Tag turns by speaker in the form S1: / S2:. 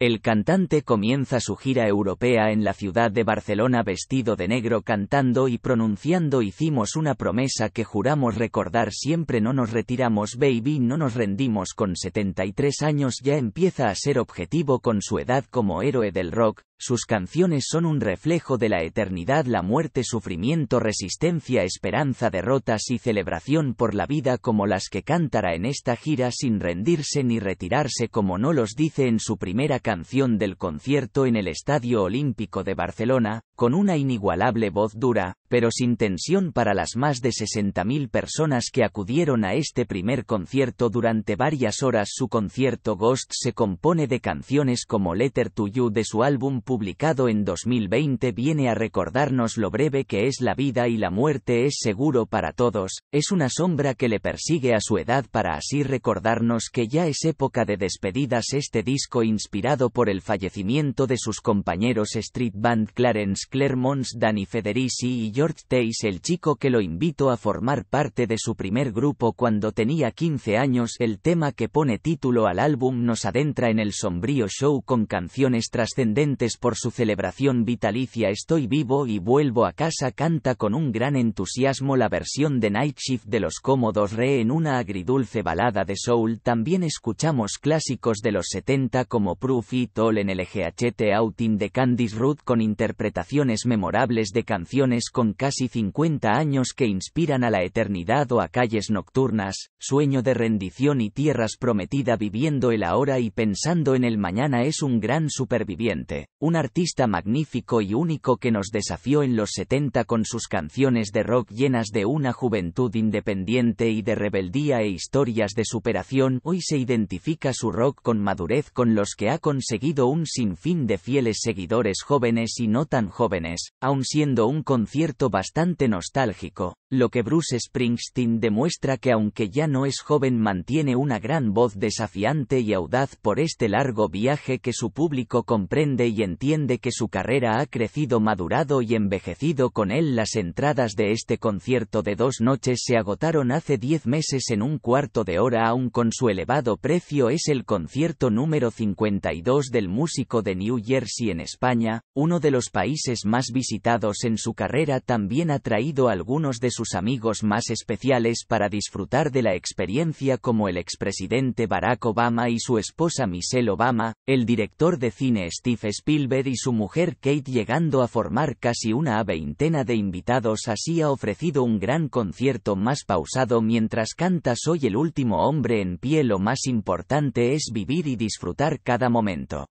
S1: El cantante comienza su gira europea en la ciudad de Barcelona vestido de negro cantando y pronunciando hicimos una promesa que juramos recordar siempre no nos retiramos baby no nos rendimos con 73 años ya empieza a ser objetivo con su edad como héroe del rock, sus canciones son un reflejo de la eternidad, la muerte, sufrimiento, resistencia, esperanza, derrotas y celebración por la vida como las que cantará en esta gira sin rendirse ni retirarse como no los dice en su primera canción del concierto en el Estadio Olímpico de Barcelona, con una inigualable voz dura, pero sin tensión para las más de 60.000 personas que acudieron a este primer concierto durante varias horas. Su concierto Ghost se compone de canciones como Letter to You de su álbum publicado en 2020 viene a recordarnos lo breve que es la vida y la muerte es seguro para todos, es una sombra que le persigue a su edad para así recordarnos que ya es época de despedidas este disco inspirado por el fallecimiento de sus compañeros Street Band Clarence Claire Danny Federici y George Tace, el chico que lo invitó a formar parte de su primer grupo cuando tenía 15 años. El tema que pone título al álbum nos adentra en el sombrío show con canciones trascendentes por su celebración vitalicia Estoy vivo y vuelvo a casa canta con un gran entusiasmo la versión de Night Shift de los Cómodos Re en una agridulce balada de soul. También escuchamos clásicos de los 70 como Proof It All en el EGHT Outing de Candice Root con interpretación memorables de canciones con casi 50 años que inspiran a la eternidad o a calles nocturnas, sueño de rendición y tierras prometida viviendo el ahora y pensando en el mañana es un gran superviviente, un artista magnífico y único que nos desafió en los 70 con sus canciones de rock llenas de una juventud independiente y de rebeldía e historias de superación, hoy se identifica su rock con madurez con los que ha conseguido un sinfín de fieles seguidores jóvenes y no tan jóvenes jóvenes, aun siendo un concierto bastante nostálgico, lo que Bruce Springsteen demuestra que aunque ya no es joven mantiene una gran voz desafiante y audaz por este largo viaje que su público comprende y entiende que su carrera ha crecido madurado y envejecido con él las entradas de este concierto de dos noches se agotaron hace diez meses en un cuarto de hora aun con su elevado precio es el concierto número 52 del músico de New Jersey en España, uno de los países más visitados en su carrera también ha traído algunos de sus amigos más especiales para disfrutar de la experiencia como el expresidente Barack Obama y su esposa Michelle Obama, el director de cine Steve Spielberg y su mujer Kate llegando a formar casi una veintena de invitados así ha ofrecido un gran concierto más pausado mientras canta Soy el último hombre en pie lo más importante es vivir y disfrutar cada momento.